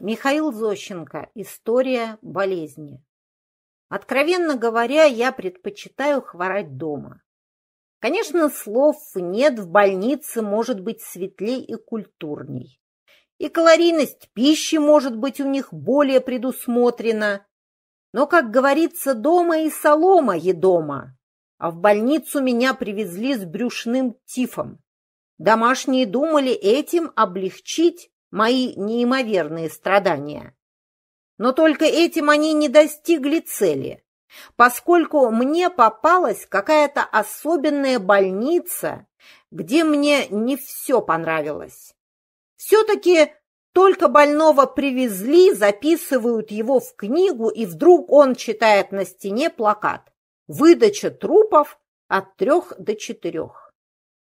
Михаил Зощенко. История болезни. Откровенно говоря, я предпочитаю хворать дома. Конечно, слов нет, в больнице может быть светлей и культурней. И калорийность пищи может быть у них более предусмотрена. Но, как говорится, дома и солома едома. А в больницу меня привезли с брюшным тифом. Домашние думали этим облегчить мои неимоверные страдания. Но только этим они не достигли цели, поскольку мне попалась какая-то особенная больница, где мне не все понравилось. Все-таки только больного привезли, записывают его в книгу, и вдруг он читает на стене плакат «Выдача трупов от трех до четырех».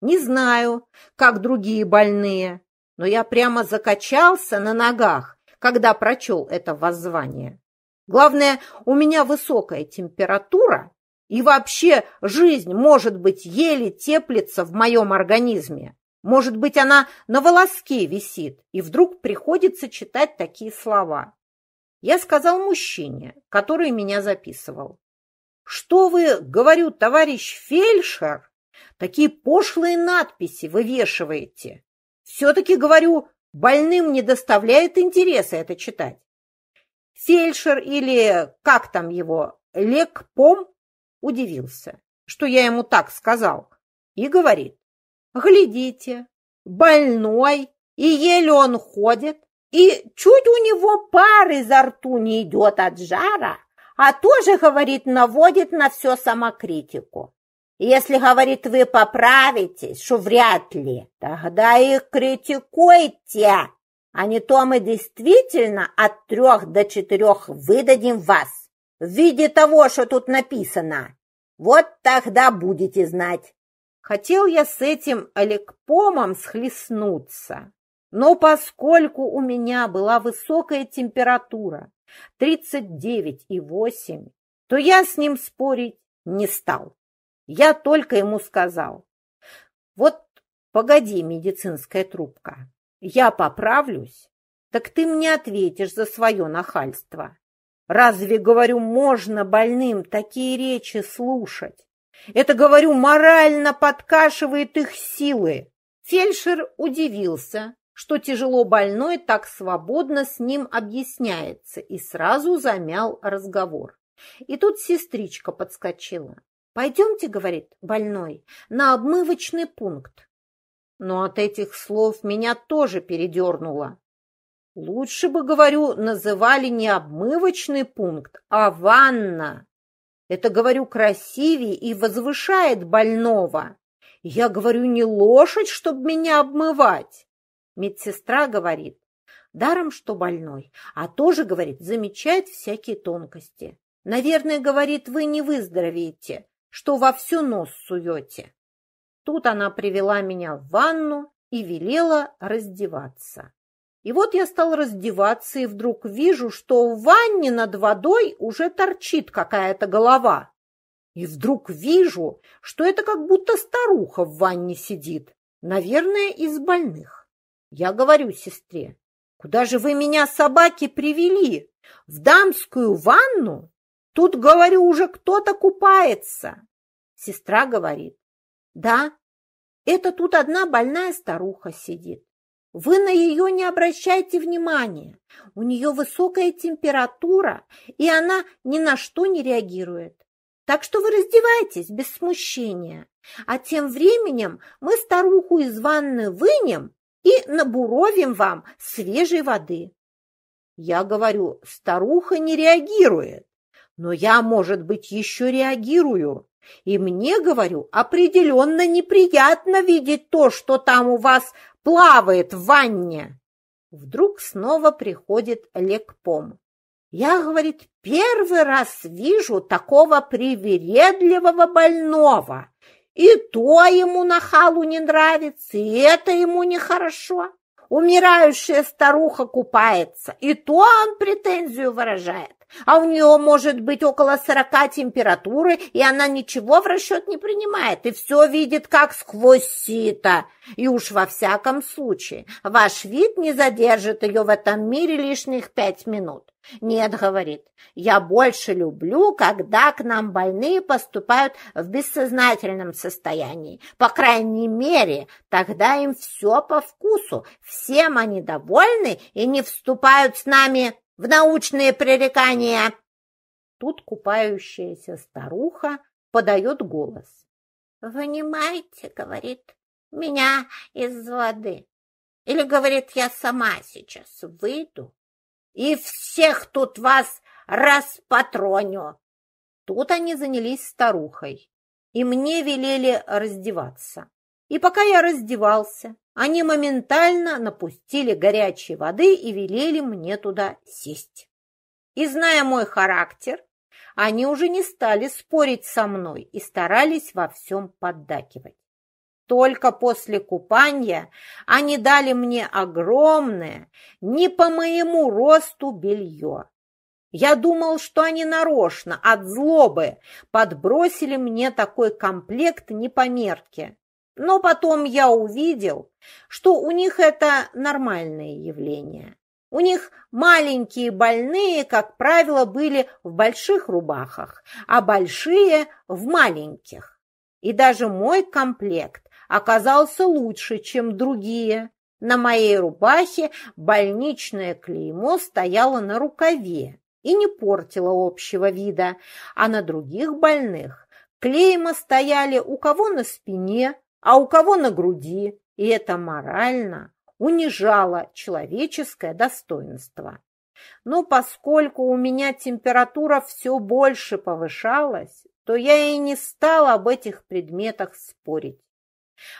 Не знаю, как другие больные, но я прямо закачался на ногах, когда прочел это воззвание. Главное, у меня высокая температура, и вообще жизнь, может быть, еле теплится в моем организме. Может быть, она на волоске висит, и вдруг приходится читать такие слова. Я сказал мужчине, который меня записывал. «Что вы, говорю, товарищ фельдшер, такие пошлые надписи вывешиваете? Все-таки, говорю, больным не доставляет интереса это читать. Фельдшер или как там его, Лекпом, удивился, что я ему так сказал, и говорит, глядите, больной, и еле он ходит, и чуть у него пар изо рту не идет от жара, а тоже, говорит, наводит на все самокритику. Если, говорит, вы поправитесь, что вряд ли, тогда и критикуйте. А не то мы действительно от трех до четырех выдадим вас в виде того, что тут написано. Вот тогда будете знать. Хотел я с этим Олегпомом схлестнуться, но поскольку у меня была высокая температура, 39,8, то я с ним спорить не стал. Я только ему сказал. Вот погоди, медицинская трубка, я поправлюсь, так ты мне ответишь за свое нахальство. Разве, говорю, можно больным такие речи слушать? Это, говорю, морально подкашивает их силы. Фельдшер удивился, что тяжело больной так свободно с ним объясняется, и сразу замял разговор. И тут сестричка подскочила. «Пойдемте, — говорит больной, — на обмывочный пункт». Но от этих слов меня тоже передернуло. Лучше бы, говорю, называли не обмывочный пункт, а ванна. Это, говорю, красивее и возвышает больного. Я говорю, не лошадь, чтобы меня обмывать. Медсестра говорит, даром, что больной, а тоже, говорит, замечает всякие тонкости. Наверное, говорит, вы не выздоровеете, что во всю нос суете. Тут она привела меня в ванну и велела раздеваться. И вот я стал раздеваться, и вдруг вижу, что в ванне над водой уже торчит какая-то голова. И вдруг вижу, что это как будто старуха в ванне сидит, наверное, из больных. Я говорю сестре, куда же вы меня, собаки, привели? В дамскую ванну? Тут, говорю, уже кто-то купается. Сестра говорит. Да, это тут одна больная старуха сидит. Вы на ее не обращайте внимания. У нее высокая температура, и она ни на что не реагирует. Так что вы раздевайтесь без смущения. А тем временем мы старуху из ванны вынем и набуровим вам свежей воды. Я говорю, старуха не реагирует. Но я, может быть, еще реагирую. И мне, говорю, определенно неприятно видеть то, что там у вас плавает в ванне. Вдруг снова приходит лекпом. Я, говорит, первый раз вижу такого привередливого больного. И то ему нахалу не нравится, и это ему нехорошо. Умирающая старуха купается, и то он претензию выражает а у нее может быть около сорока температуры, и она ничего в расчет не принимает, и все видит как сквозь сито. И уж во всяком случае, ваш вид не задержит ее в этом мире лишних пять минут. Нет, говорит, я больше люблю, когда к нам больные поступают в бессознательном состоянии. По крайней мере, тогда им все по вкусу, всем они довольны и не вступают с нами в научные пререкания!» Тут купающаяся старуха подает голос. «Вынимайте, — говорит, — меня из воды. Или, — говорит, — я сама сейчас выйду и всех тут вас распатроню!» Тут они занялись старухой, и мне велели раздеваться. И пока я раздевался, они моментально напустили горячей воды и велели мне туда сесть. И зная мой характер, они уже не стали спорить со мной и старались во всем поддакивать. Только после купания они дали мне огромное, не по моему росту белье. Я думал, что они нарочно, от злобы, подбросили мне такой комплект не по мерке, но потом я увидел, что у них это нормальное явление. У них маленькие больные, как правило, были в больших рубахах, а большие – в маленьких. И даже мой комплект оказался лучше, чем другие. На моей рубахе больничное клеймо стояло на рукаве и не портило общего вида, а на других больных клейма стояли у кого на спине, а у кого на груди, и это морально унижало человеческое достоинство. Но поскольку у меня температура все больше повышалась, то я и не стал об этих предметах спорить.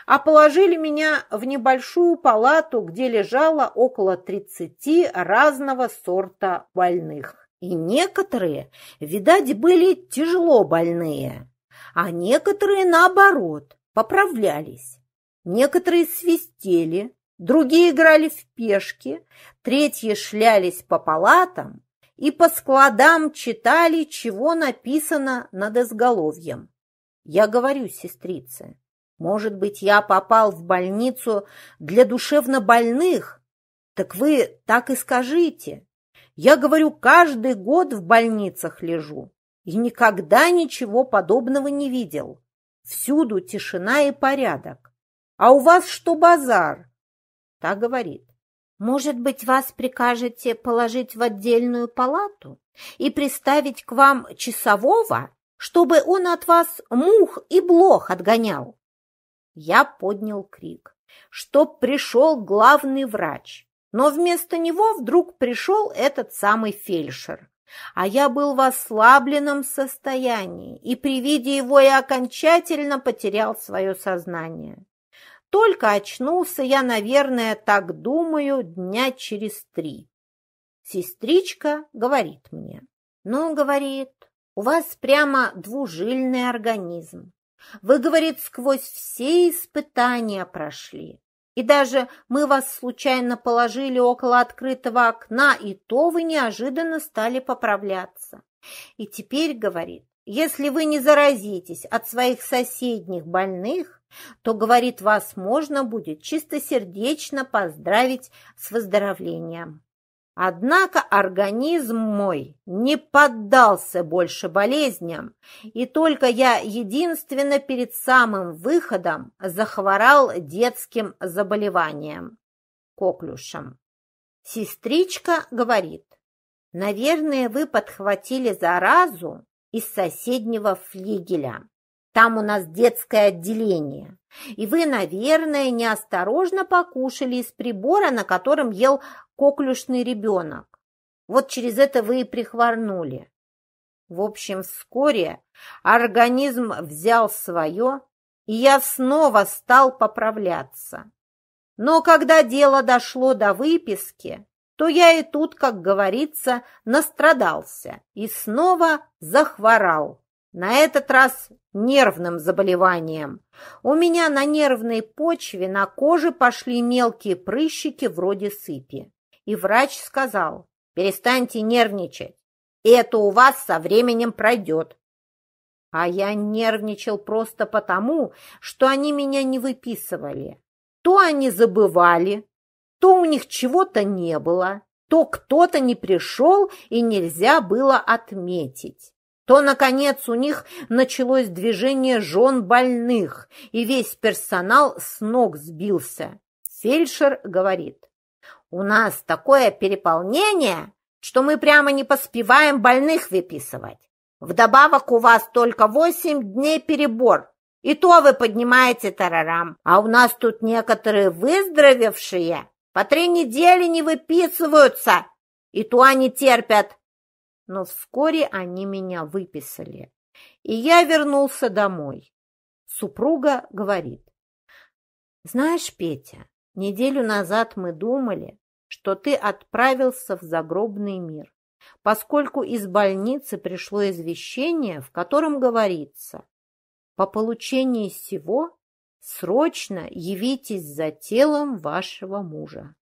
А положили меня в небольшую палату, где лежало около 30 разного сорта больных. И некоторые, видать, были тяжело больные, а некоторые наоборот, поправлялись. Некоторые свистели, другие играли в пешки, третьи шлялись по палатам и по складам читали, чего написано над изголовьем. Я говорю, сестрица, может быть, я попал в больницу для душевнобольных? Так вы так и скажите. Я говорю, каждый год в больницах лежу и никогда ничего подобного не видел. Всюду тишина и порядок. А у вас что базар? Та говорит. Может быть, вас прикажете положить в отдельную палату и приставить к вам часового, чтобы он от вас мух и блох отгонял? Я поднял крик, чтоб пришел главный врач. Но вместо него вдруг пришел этот самый фельдшер а я был в ослабленном состоянии, и при виде его я окончательно потерял свое сознание. Только очнулся я, наверное, так думаю, дня через три. Сестричка говорит мне, ну, говорит, у вас прямо двужильный организм. Вы, говорит, сквозь все испытания прошли. И даже мы вас случайно положили около открытого окна, и то вы неожиданно стали поправляться. И теперь, говорит, если вы не заразитесь от своих соседних больных, то, говорит, вас можно будет чистосердечно поздравить с выздоровлением. Однако организм мой не поддался больше болезням, и только я единственно перед самым выходом захворал детским заболеванием – коклюшем. Сестричка говорит, «Наверное, вы подхватили заразу из соседнего флигеля. Там у нас детское отделение, и вы, наверное, неосторожно покушали из прибора, на котором ел коклюшный ребенок. Вот через это вы и прихворнули. В общем, вскоре организм взял свое, и я снова стал поправляться. Но когда дело дошло до выписки, то я и тут, как говорится, настрадался и снова захворал. На этот раз нервным заболеванием. У меня на нервной почве на коже пошли мелкие прыщики вроде сыпи и врач сказал, перестаньте нервничать, это у вас со временем пройдет. А я нервничал просто потому, что они меня не выписывали. То они забывали, то у них чего-то не было, то кто-то не пришел и нельзя было отметить. То, наконец, у них началось движение жен больных, и весь персонал с ног сбился. Фельдшер говорит, у нас такое переполнение, что мы прямо не поспеваем больных выписывать. Вдобавок у вас только восемь дней перебор. И то вы поднимаете тарарам, а у нас тут некоторые выздоровевшие по три недели не выписываются, и то они терпят. Но вскоре они меня выписали, и я вернулся домой. Супруга говорит, знаешь, Петя, Неделю назад мы думали, что ты отправился в загробный мир, поскольку из больницы пришло извещение, в котором говорится «По получении сего срочно явитесь за телом вашего мужа».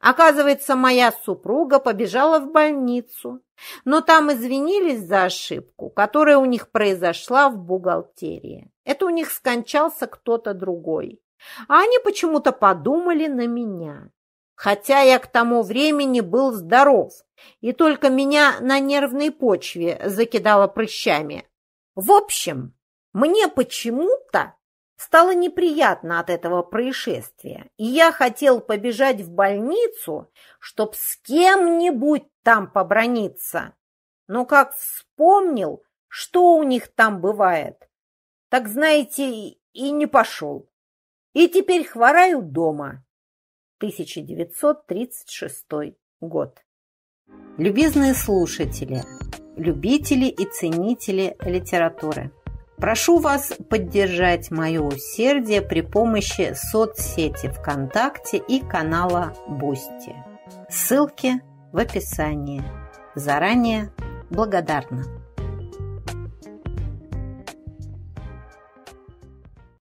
Оказывается, моя супруга побежала в больницу, но там извинились за ошибку, которая у них произошла в бухгалтерии. Это у них скончался кто-то другой. А они почему-то подумали на меня. Хотя я к тому времени был здоров, и только меня на нервной почве закидало прыщами. В общем, мне почему-то Стало неприятно от этого происшествия, и я хотел побежать в больницу, чтоб с кем-нибудь там поброниться. Но как вспомнил, что у них там бывает, так, знаете, и не пошел и теперь хвораю дома. 1936 год. Любезные слушатели, любители и ценители литературы, прошу вас поддержать мое усердие при помощи соцсети ВКонтакте и канала Бусти. Ссылки в описании. Заранее благодарна.